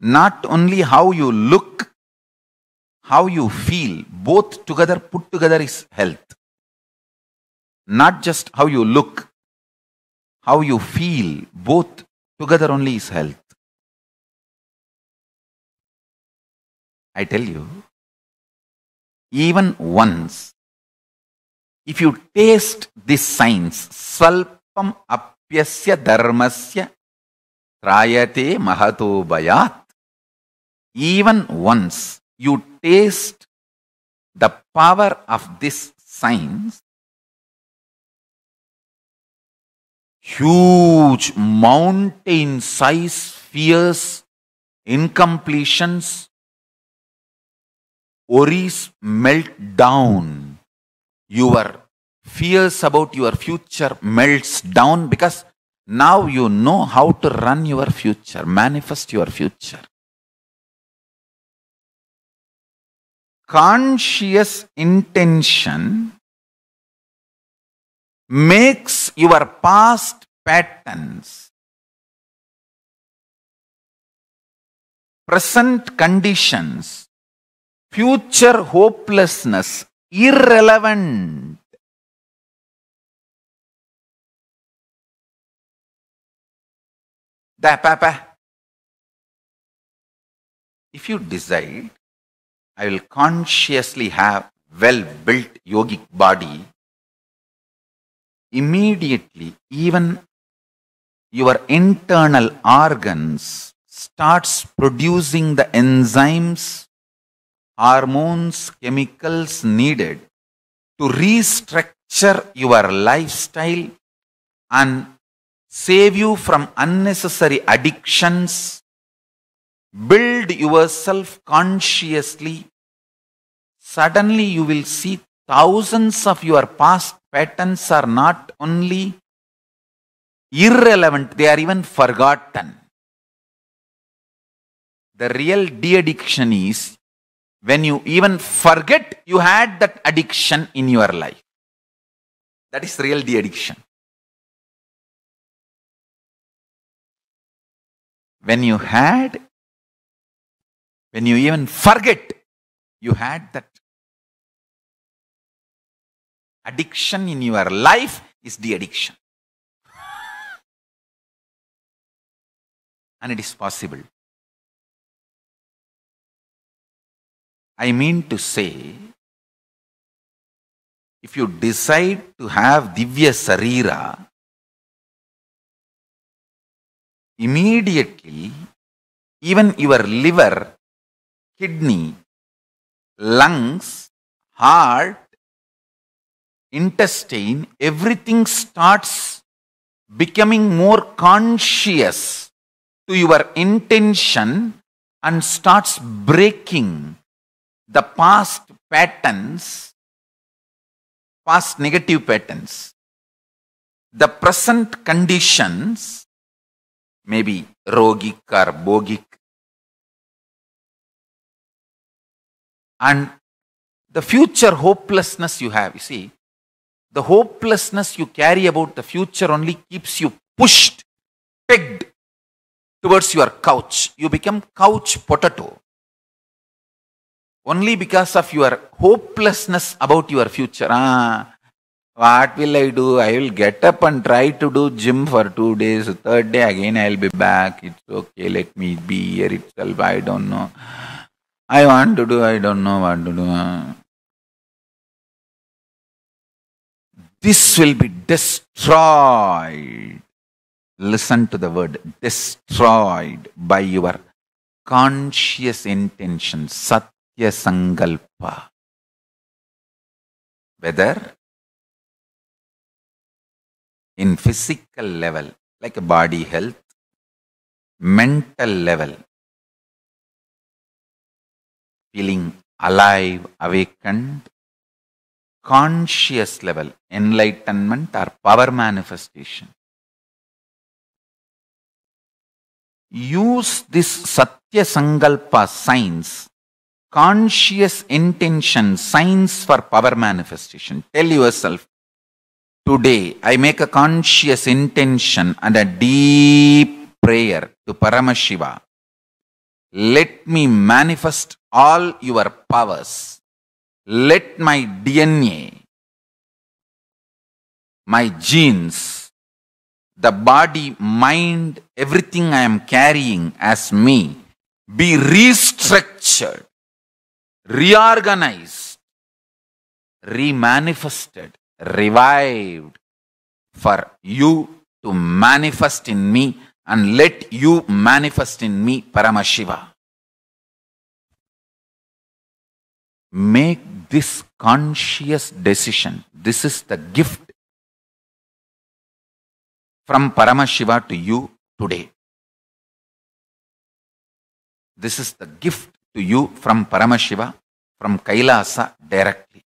Not only how you look, how you feel, both together put together is health. Not just how you look, how you feel, both together only is health. I tell you, even once, if you taste this science, salpam apyasya dharmasya trayate mahato bayat, even once you taste the power of this science, huge mountain size fears, incompletions, worries melt down. Your fears about your future melts down because now you know how to run your future, manifest your future. conscious intention makes your past patterns, present conditions, future hopelessness irrelevant. Da, papa, If you decide I will consciously have well built yogic body, immediately even your internal organs starts producing the enzymes, hormones, chemicals needed to restructure your lifestyle and save you from unnecessary addictions, Build yourself consciously. Suddenly you will see thousands of your past patterns are not only irrelevant, they are even forgotten. The real de addiction is when you even forget you had that addiction in your life. That is real de addiction. When you had when you even forget you had that addiction in your life is the addiction. and it is possible. I mean to say, if you decide to have Divya Sarira, immediately even your liver kidney, lungs, heart, intestine, everything starts becoming more conscious to your intention and starts breaking the past patterns, past negative patterns, the present conditions, maybe rogic or bogic and the future hopelessness you have. You see, the hopelessness you carry about the future only keeps you pushed, pegged towards your couch. You become couch potato only because of your hopelessness about your future. Ah, what will I do? I will get up and try to do gym for two days. Third day again, I'll be back. It's okay. Let me be here itself. I don't know. I want to do, I don't know what to do. This will be destroyed. Listen to the word destroyed by your conscious intention, satya sankalpa. Whether in physical level, like body health, mental level, feeling alive, awakened, conscious level, enlightenment or power manifestation. Use this Satya Sangalpa science, conscious intention science for power manifestation. Tell yourself, today I make a conscious intention and a deep prayer to Paramashiva. Let me manifest all your powers. Let my DNA, my genes, the body, mind, everything I am carrying as me be restructured, reorganized, remanifested, revived for you to manifest in me and let you manifest in me Paramashiva. make this conscious decision. This is the gift from Paramashiva to you today. This is the gift to you from Paramashiva, from Kailasa directly.